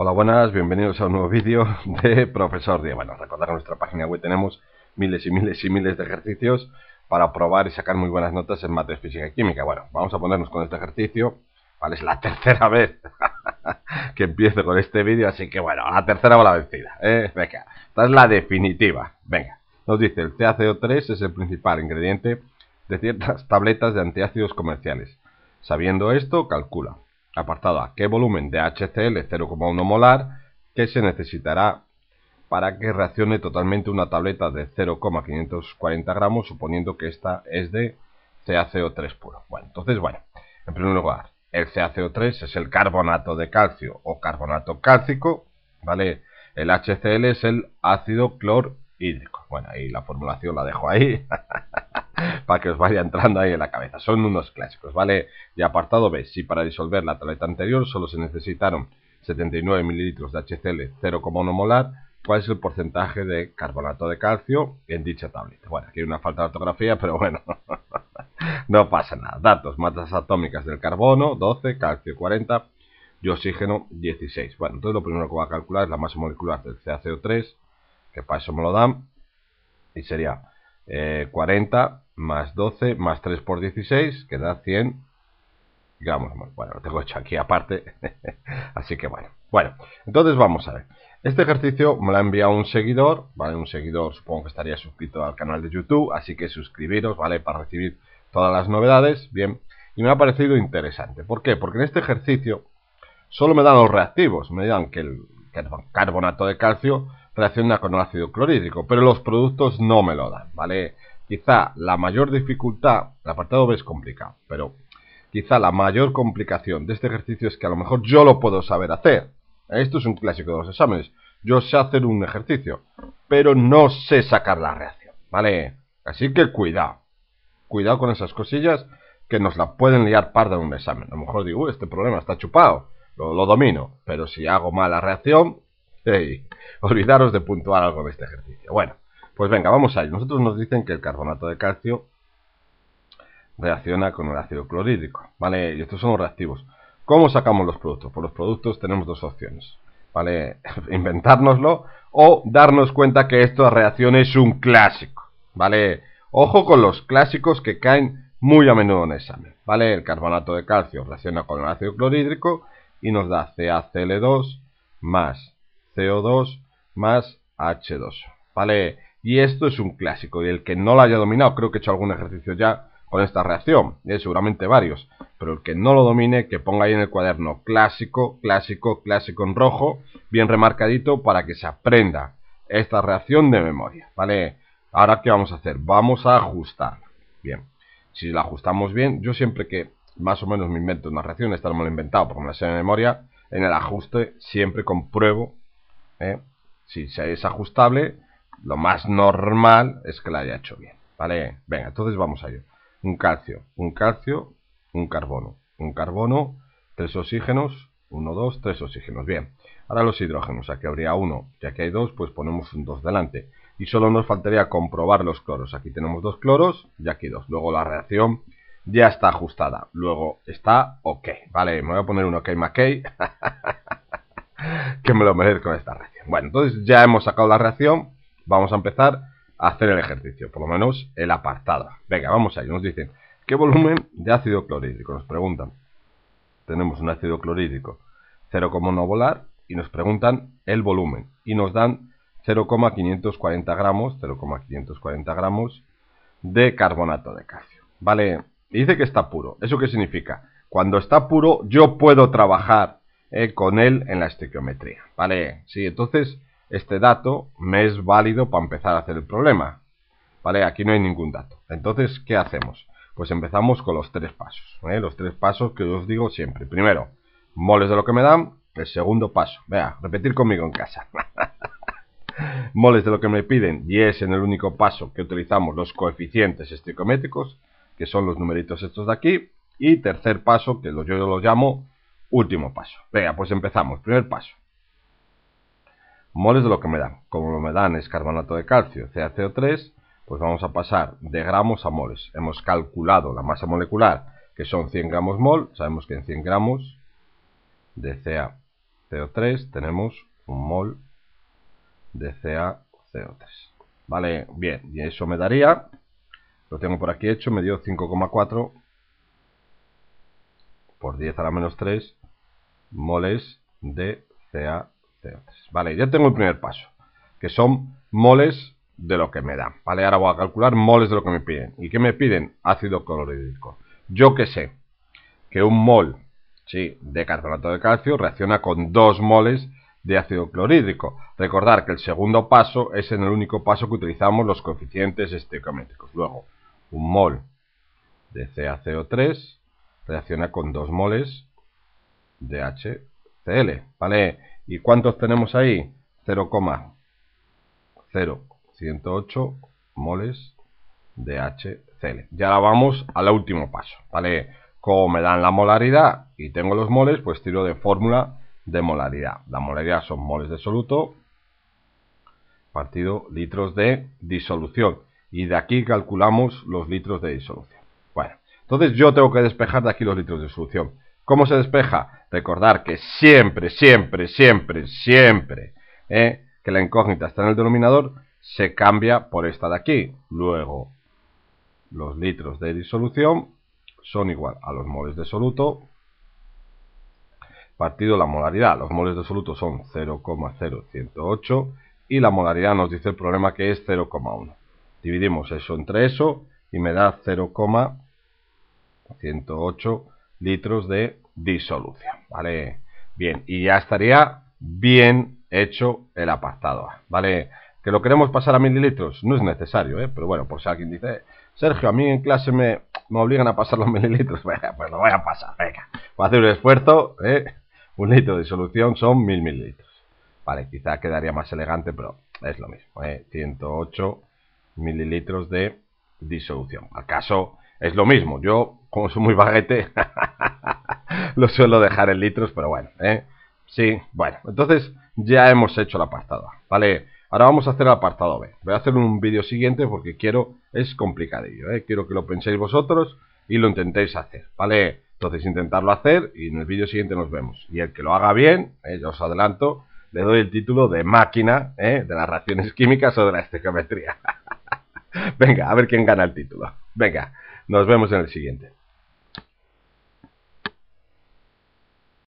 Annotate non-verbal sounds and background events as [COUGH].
Hola, buenas, bienvenidos a un nuevo vídeo de Profesor Diego. Bueno, recordad que en nuestra página web tenemos miles y miles y miles de ejercicios para probar y sacar muy buenas notas en mates física y química. Bueno, vamos a ponernos con este ejercicio. Vale, es la tercera [LAUGHS] vez que empiezo con este vídeo, así que bueno, la tercera o la vencida. ¿eh? Venga, esta es la definitiva. Venga, nos dice el CaCO3 es el principal ingrediente de ciertas tabletas de antiácidos comerciales. Sabiendo esto, calcula Apartado A. ¿Qué volumen de HCl 0,1 molar que se necesitará para que reaccione totalmente una tableta de 0,540 gramos, suponiendo que esta es de CaCO3 puro? Bueno, entonces, bueno, en primer lugar, el CaCO3 es el carbonato de calcio o carbonato cálcico, ¿vale? El HCl es el ácido clorhídrico. Bueno, ahí la formulación la dejo ahí. [LAUGHS] para que os vaya [LAUGHS] entrando ahí en la cabeza. Son unos clásicos, ¿vale? Y apartado B, si para disolver la tableta anterior solo se necesitaron 79 mililitros de HCl 0,1 molar, ¿cuál es el porcentaje de carbonato de calcio en dicha tableta? Bueno, aquí hay una falta de ortografía, pero bueno, [LAUGHS] no pasa nada. Datos, masas atómicas del carbono, 12, calcio 40 y oxígeno 16. Bueno, entonces lo primero que va a calcular es la masa molecular del CaCO3, que para eso me lo dan, y sería 40 eh, más 12, más 3 por 16, que da 100 digamos Bueno, lo tengo hecho aquí aparte, [LAUGHS] así que bueno. Bueno, entonces vamos a ver. Este ejercicio me lo ha enviado un seguidor, ¿vale? Un seguidor supongo que estaría suscrito al canal de YouTube, así que suscribiros, ¿vale? Para recibir todas las novedades, bien. Y me ha parecido interesante. ¿Por qué? Porque en este ejercicio solo me dan los reactivos, me dan que el carbonato de calcio reacciona con el ácido clorhídrico, pero los productos no me lo dan, ¿vale? Quizá la mayor dificultad, el apartado B es complicado, pero quizá la mayor complicación de este ejercicio es que a lo mejor yo lo puedo saber hacer. Esto es un clásico de los exámenes. Yo sé hacer un ejercicio, pero no sé sacar la reacción, ¿vale? Así que cuidado. Cuidado con esas cosillas que nos la pueden liar parda de un examen. A lo mejor digo, este problema está chupado, lo, domino, pero si hago mala reacción, [LAUGHS] olvidaros de puntuar algo en este ejercicio. Bueno, pues venga, vamos a ello. Nosotros nos dicen que el carbonato de calcio reacciona con el ácido clorhídrico, ¿vale? Y estos son los reactivos. ¿Cómo sacamos los productos? Por los productos tenemos dos opciones, ¿vale? [LAUGHS] Inventárnoslo o darnos cuenta que esta reacción es un clásico, ¿vale? Ojo con los clásicos que caen muy a menudo en examen, ¿vale? El carbonato de calcio reacciona con el ácido clorhídrico y nos da CaCl2 más CO2 más H2, ¿vale? Y esto es un clásico, y el que no lo haya dominado, creo que he hecho algún ejercicio ya con esta reacción, seguramente varios, pero el que no lo domine, que ponga ahí en el cuaderno clásico, clásico, clásico en rojo, bien remarcadito para que se aprenda esta reacción de memoria, ¿vale? Ahora, ¿qué vamos a hacer? Vamos a ajustar. Bien, si la ajustamos bien, yo siempre que más o menos me invento una reacción, esta no me inventado porque me la de memoria, en el ajuste siempre compruebo eh, si es ajustable lo más normal es que la haya hecho bien. ¿Vale? Venga, entonces vamos a ello. Un calcio, un calcio, un carbono. Un carbono, tres oxígenos, uno, dos, tres oxígenos. Bien. Ahora los hidrógenos, aquí habría uno, ya que hay dos, pues ponemos un dos delante. Y solo nos faltaría comprobar los cloros. Aquí tenemos dos cloros y aquí dos. Luego la reacción ya está ajustada. Luego está OK. Vale, me voy a poner un OK McKay. [LAUGHS] que me lo merezco esta reacción. Bueno, entonces ya hemos sacado la reacción Vamos a empezar a hacer el ejercicio, por lo menos el apartado. Venga, vamos ahí, nos dicen, ¿qué volumen de ácido clorhídrico? Nos preguntan. Tenemos un ácido clorhídrico 0,1 volar y nos preguntan el volumen y nos dan 0,540 gramos, 0,540 gramos de carbonato de calcio. ¿Vale? dice que está puro. ¿Eso qué significa? Cuando está puro yo puedo trabajar eh, con él en la estequiometría. ¿Vale? Sí, entonces este dato me es válido para empezar a hacer el problema. ¿Vale? Aquí no hay ningún dato. Entonces, ¿qué hacemos? Pues empezamos con los tres pasos. ¿eh? Los tres pasos que os digo siempre. Primero, moles de lo que me dan. El segundo paso. Vea, repetir conmigo en casa. [LAUGHS] moles de lo que me piden. Y es en el único paso que utilizamos los coeficientes estequiométricos, que son los numeritos estos de aquí. Y tercer paso, que yo lo llamo último paso. Venga, pues empezamos. Primer paso moles de lo que me dan. Como lo me dan es carbonato de calcio, CaCO3, pues vamos a pasar de gramos a moles. Hemos calculado la masa molecular, que son 100 gramos mol. Sabemos que en 100 gramos de CaCO3 tenemos un mol de CaCO3. Vale, bien, y eso me daría, lo tengo por aquí hecho, me dio 5,4 por 10 a la menos 3 moles de CaCO3. Vale, ya tengo el primer paso, que son moles de lo que me dan. Vale, ahora voy a calcular moles de lo que me piden. ¿Y qué me piden? Ácido clorhídrico. Yo que sé que un mol sí, de carbonato de calcio reacciona con dos moles de ácido clorhídrico. Recordar que el segundo paso es en el único paso que utilizamos los coeficientes estequiométricos. Luego, un mol de CaCO3 reacciona con dos moles de HCl. ¿Vale? ¿Y cuántos tenemos ahí? 0,0108 moles de HCl. Ya la vamos al último paso, ¿vale? Como me dan la molaridad y tengo los moles, pues tiro de fórmula de molaridad. La molaridad son moles de soluto partido litros de disolución. Y de aquí calculamos los litros de disolución. Bueno, entonces yo tengo que despejar de aquí los litros de disolución. ¿Cómo se despeja? Recordar que siempre, siempre, siempre, siempre ¿eh? que la incógnita está en el denominador se cambia por esta de aquí. Luego, los litros de disolución son igual a los moles de soluto partido la molaridad. Los moles de soluto son 0,0108 y la molaridad nos dice el problema que es 0,1. Dividimos eso entre eso y me da 0,108 litros de disolución, ¿vale? Bien, y ya estaría bien hecho el apartado ¿vale? ¿Que lo queremos pasar a mililitros? No es necesario, ¿eh? Pero bueno, por si alguien dice, Sergio, a mí en clase me, obligan a pasar los mililitros, venga, [LAUGHS] pues lo voy a pasar, venga. Voy a hacer un esfuerzo, ¿eh? Un litro de disolución son mil mililitros. Vale, quizá quedaría más elegante, pero es lo mismo, 108 ¿eh? mililitros de disolución. Al caso es lo mismo. Yo, como soy muy baguete, [LAUGHS] lo suelo dejar en litros, pero bueno, ¿eh? Sí, bueno, entonces ya hemos hecho el apartado ¿vale? Ahora vamos a hacer el apartado B. Voy a hacer un vídeo siguiente porque quiero, es complicadillo, ¿eh? Quiero que lo penséis vosotros y lo intentéis hacer, ¿vale? Entonces intentarlo hacer y en el vídeo siguiente nos vemos. Y el que lo haga bien, ¿eh? ya os adelanto, le doy el título de máquina ¿eh? de las reacciones químicas o de la estequiometría. [LAUGHS] Venga, a ver quién gana el título. Venga. Nos vemos en el siguiente.